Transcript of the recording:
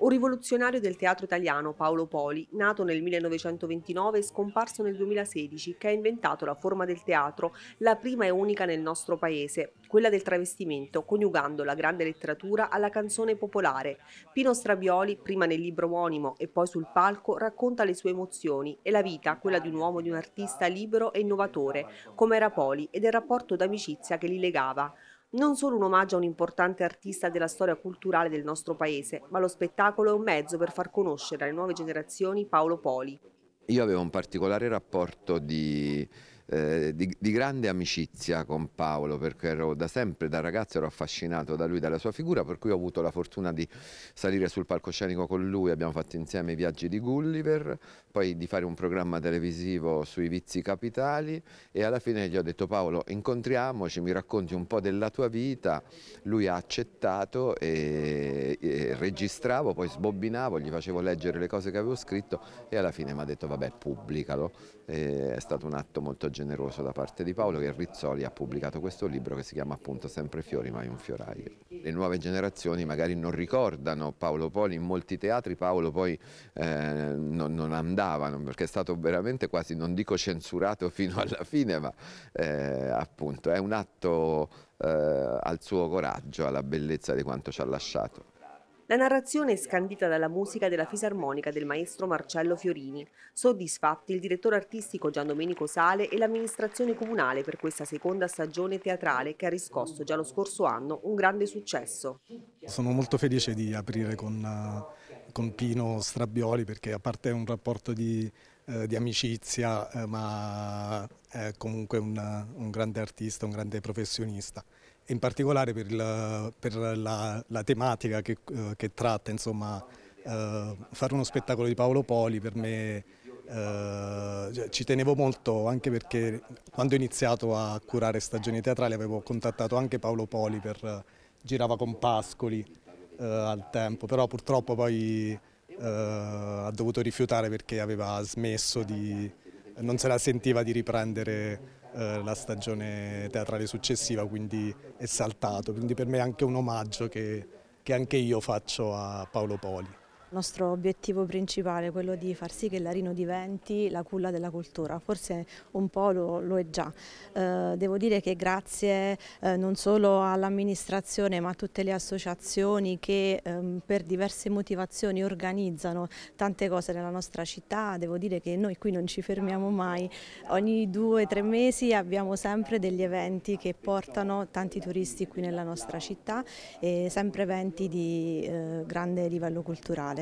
Un rivoluzionario del teatro italiano, Paolo Poli, nato nel 1929 e scomparso nel 2016, che ha inventato la forma del teatro, la prima e unica nel nostro paese, quella del travestimento, coniugando la grande letteratura alla canzone popolare. Pino Strabioli, prima nel libro omonimo e poi sul palco, racconta le sue emozioni e la vita, quella di un uomo, di un artista libero e innovatore, come era Poli, e del rapporto d'amicizia che li legava non solo un omaggio a un importante artista della storia culturale del nostro paese, ma lo spettacolo è un mezzo per far conoscere alle nuove generazioni Paolo Poli. Io avevo un particolare rapporto di eh, di, di, grande amicizia con Paolo perché ero da sempre, da ragazzo ero affascinato da lui, dalla sua figura per cui ho avuto la fortuna di salire sul palcoscenico con lui, abbiamo fatto insieme i viaggi di Gulliver, poi di fare un programma televisivo sui vizi capitali e alla fine gli ho detto Paolo incontriamoci, mi racconti un po' della tua vita, lui ha accettato e, e registravo, poi sbobbinavo, gli facevo leggere le cose che avevo scritto e alla fine mi ha detto vabbè pubblicalo, e è stato un atto molto gentile generoso da parte di Paolo che Rizzoli ha pubblicato questo libro che si chiama appunto Sempre fiori mai un fioraio. Le nuove generazioni magari non ricordano Paolo Poli, in molti teatri Paolo poi eh, non, non andavano perché è stato veramente quasi, non dico censurato fino alla fine, ma eh, appunto è un atto eh, al suo coraggio, alla bellezza di quanto ci ha lasciato. La narrazione è scandita dalla musica della fisarmonica del maestro Marcello Fiorini. Soddisfatti il direttore artistico Gian Domenico Sale e l'amministrazione comunale per questa seconda stagione teatrale che ha riscosso già lo scorso anno un grande successo. Sono molto felice di aprire con, eh, con Pino Strabioli perché a parte un rapporto di eh, di amicizia, eh, ma è comunque un, un, grande artista, un grande professionista. in particolare per, il, per la, la, tematica che, eh, che tratta, insomma, fare uno spettacolo di Paolo Poli per me Uh, ci tenevo molto anche perché quando ho iniziato a curare stagioni teatrali avevo contattato anche Paolo Poli per girava con Pascoli uh, al tempo, però purtroppo poi eh, ha dovuto rifiutare perché aveva smesso di, non se la sentiva di riprendere eh, la stagione teatrale successiva, quindi è saltato. Quindi per me è anche un omaggio che, che anche io faccio a Paolo Poli. Il nostro obiettivo principale è quello di far sì che l'Arino diventi la culla della cultura, forse un po' lo, lo è già. Eh, devo dire che grazie eh, non solo all'amministrazione ma a tutte le associazioni che ehm, per diverse motivazioni organizzano tante cose nella nostra città, devo dire che noi qui non ci fermiamo mai, ogni due o tre mesi abbiamo sempre degli eventi che portano tanti turisti qui nella nostra città e sempre eventi di eh, grande livello culturale.